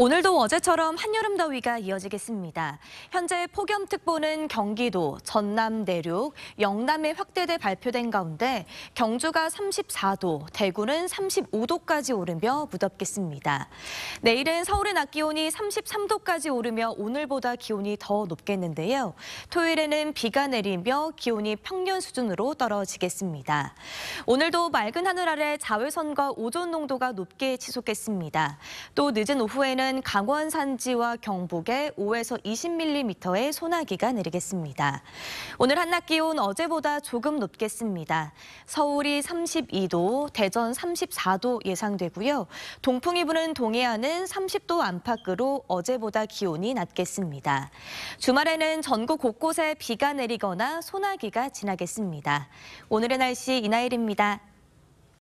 오늘도 어제처럼 한여름 더위가 이어지겠습니다. 현재 폭염특보는 경기도, 전남 내륙, 영남에 확대돼 발표된 가운데 경주가 34도, 대구는 35도까지 오르며 무덥겠습니다. 내일은 서울의 낮 기온이 33도까지 오르며 오늘보다 기온이 더 높겠는데요. 토요일에는 비가 내리며 기온이 평년 수준으로 떨어지겠습니다. 오늘도 맑은 하늘 아래 자외선과 오존 농도가 높게 치솟겠습니다. 또 늦은 오후에는 오늘은 강원 산지와 경북에 5에서 20mm의 소나기가 내리겠습니다. 오늘 한낮 기온 어제보다 조금 높겠습니다. 서울이 32도, 대전 34도 예상되고요. 동풍이 부는 동해안은 30도 안팎으로 어제보다 기온이 낮겠습니다. 주말에는 전국 곳곳에 비가 내리거나 소나기가 지나겠습니다. 오늘의 날씨 이나일입니다.